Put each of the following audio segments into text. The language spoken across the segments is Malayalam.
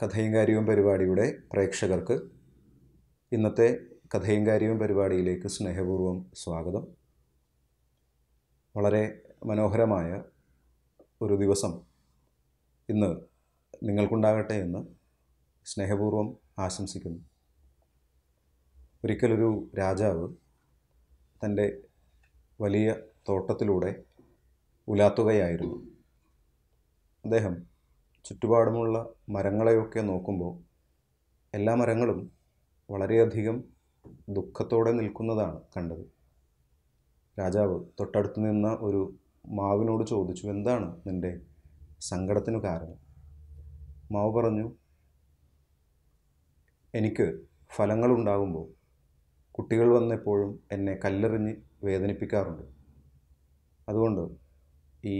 കഥയും കാര്യവും പരിപാടിയുടെ പ്രേക്ഷകർക്ക് ഇന്നത്തെ കഥയും കാര്യവും പരിപാടിയിലേക്ക് സ്നേഹപൂർവ്വം സ്വാഗതം വളരെ മനോഹരമായ ഒരു ദിവസം ഇന്ന് നിങ്ങൾക്കുണ്ടാകട്ടെ എന്ന് സ്നേഹപൂർവ്വം ആശംസിക്കുന്നു ഒരിക്കലൊരു രാജാവ് തൻ്റെ വലിയ തോട്ടത്തിലൂടെ ഉലാത്തുകയായിരുന്നു അദ്ദേഹം ചുറ്റുപാടുമുള്ള മരങ്ങളെയൊക്കെ നോക്കുമ്പോൾ എല്ലാ മരങ്ങളും വളരെയധികം ദുഃഖത്തോടെ നിൽക്കുന്നതാണ് കണ്ടത് രാജാവ് തൊട്ടടുത്ത് നിന്ന ഒരു മാവിനോട് ചോദിച്ചു എന്താണ് നിൻ്റെ സങ്കടത്തിന് കാരണം മാവ് പറഞ്ഞു എനിക്ക് ഫലങ്ങളുണ്ടാകുമ്പോൾ കുട്ടികൾ വന്നെപ്പോഴും എന്നെ കല്ലെറിഞ്ഞ് വേദനിപ്പിക്കാറുണ്ട് അതുകൊണ്ട് ഈ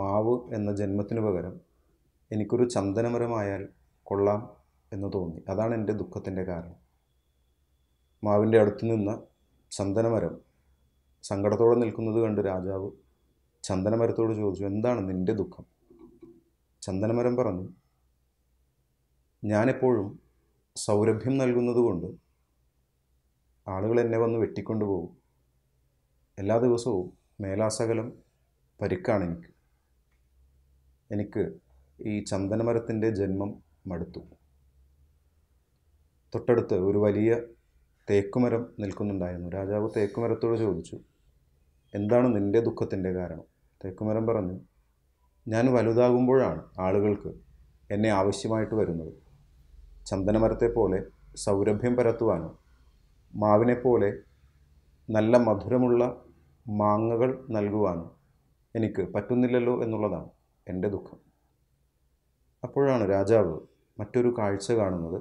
മാവ് എന്ന ജന്മത്തിനു പകരം എനിക്കൊരു ചന്ദനമരമായാൽ കൊള്ളാം എന്ന് തോന്നി അതാണ് എൻ്റെ ദുഃഖത്തിൻ്റെ കാരണം മാവിൻ്റെ അടുത്ത് നിന്ന് ചന്ദനമരം സങ്കടത്തോടെ നിൽക്കുന്നത് കണ്ട് രാജാവ് ചന്ദനമരത്തോട് ചോദിച്ചു എന്താണ് നിൻ്റെ ദുഃഖം ചന്ദനമരം പറഞ്ഞു ഞാനെപ്പോഴും സൗരഭ്യം നൽകുന്നതുകൊണ്ട് ആളുകൾ എന്നെ വന്ന് പോകും എല്ലാ ദിവസവും മേലാസകലം പരിക്കാണ് എനിക്ക് എനിക്ക് ഈ ചന്ദനമരത്തിൻ്റെ ജന്മം മടുത്തു തൊട്ടടുത്ത് ഒരു വലിയ തേക്കുമരം നിൽക്കുന്നുണ്ടായിരുന്നു രാജാവ് തേക്കുമരത്തോട് ചോദിച്ചു എന്താണ് നിൻ്റെ ദുഃഖത്തിൻ്റെ കാരണം തേക്കുമരം പറഞ്ഞു ഞാൻ വലുതാകുമ്പോഴാണ് ആളുകൾക്ക് എന്നെ ആവശ്യമായിട്ട് വരുന്നത് ചന്ദനമരത്തെ പോലെ സൗരഭ്യം പരത്തുവാനോ മാവിനെ പോലെ നല്ല മധുരമുള്ള മാങ്ങകൾ നൽകുവാനോ എനിക്ക് പറ്റുന്നില്ലല്ലോ എന്നുള്ളതാണ് എൻ്റെ ദുഃഖം അപ്പോഴാണ് രാജാവ് മറ്റൊരു കാഴ്ച കാണുന്നത്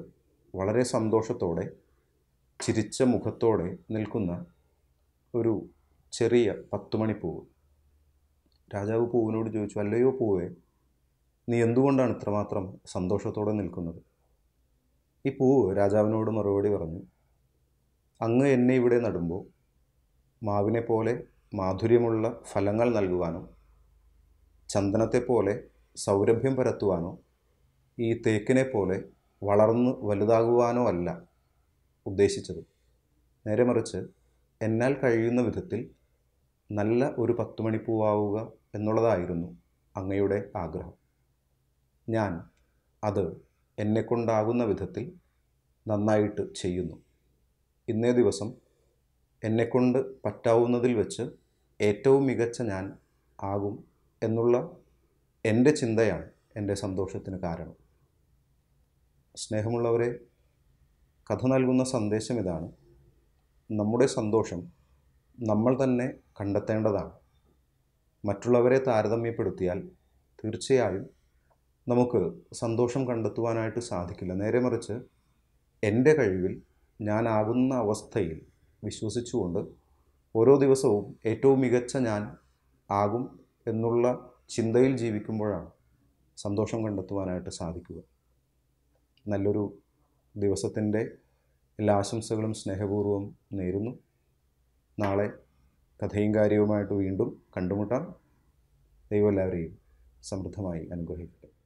വളരെ സന്തോഷത്തോടെ ചിരിച്ച മുഖത്തോടെ നിൽക്കുന്ന ഒരു ചെറിയ പത്തുമണിപ്പൂവ് രാജാവ് പൂവിനോട് ചോദിച്ചു അല്ലയോ പൂവേ നീ എന്തുകൊണ്ടാണ് ഇത്രമാത്രം സന്തോഷത്തോടെ നിൽക്കുന്നത് ഈ പൂവ് രാജാവിനോട് മറുപടി പറഞ്ഞു അങ്ങ് എന്നെ ഇവിടെ നടുമ്പോൾ മാവിനെ പോലെ മാധുര്യമുള്ള ഫലങ്ങൾ നൽകുവാനോ ചന്ദനത്തെപ്പോലെ സൗരഭ്യം പരത്തുവാനോ ഈ തേക്കിനെ പോലെ വളർന്ന് വലുതാകുവാനോ അല്ല ഉദ്ദേശിച്ചത് നേരെ മറിച്ച് എന്നാൽ കഴിയുന്ന വിധത്തിൽ നല്ല ഒരു പത്തുമണിപ്പൂവാവുക എന്നുള്ളതായിരുന്നു അങ്ങയുടെ ആഗ്രഹം ഞാൻ അത് എന്നെക്കൊണ്ടാകുന്ന വിധത്തിൽ നന്നായിട്ട് ചെയ്യുന്നു ഇന്നേ ദിവസം എന്നെക്കൊണ്ട് പറ്റാവുന്നതിൽ വെച്ച് ഏറ്റവും മികച്ച ഞാൻ ആകും എന്നുള്ള എൻ്റെ ചിന്തയാണ് എൻ്റെ സന്തോഷത്തിന് കാരണം സ്നേഹമുള്ളവരെ കഥ നൽകുന്ന സന്ദേശം ഇതാണ് നമ്മുടെ സന്തോഷം നമ്മൾ തന്നെ കണ്ടെത്തേണ്ടതാണ് മറ്റുള്ളവരെ താരതമ്യപ്പെടുത്തിയാൽ തീർച്ചയായും നമുക്ക് സന്തോഷം കണ്ടെത്തുവാനായിട്ട് സാധിക്കില്ല നേരെ മറിച്ച് എൻ്റെ കഴിവിൽ ഞാനാകുന്ന അവസ്ഥയിൽ വിശ്വസിച്ചുകൊണ്ട് ഓരോ ദിവസവും ഏറ്റവും മികച്ച ഞാൻ ആകും എന്നുള്ള ചിന്തയിൽ ജീവിക്കുമ്പോഴാണ് സന്തോഷം കണ്ടെത്തുവാനായിട്ട് സാധിക്കുക നല്ലൊരു ദിവസത്തിൻ്റെ എല്ലാ ആശംസകളും സ്നേഹപൂർവ്വം നേരുന്നു നാളെ കഥയും കാര്യവുമായിട്ട് വീണ്ടും കണ്ടുമുട്ടാം ദൈവം എല്ലാവരെയും സമൃദ്ധമായി അനുഗ്രഹിക്കട്ടെ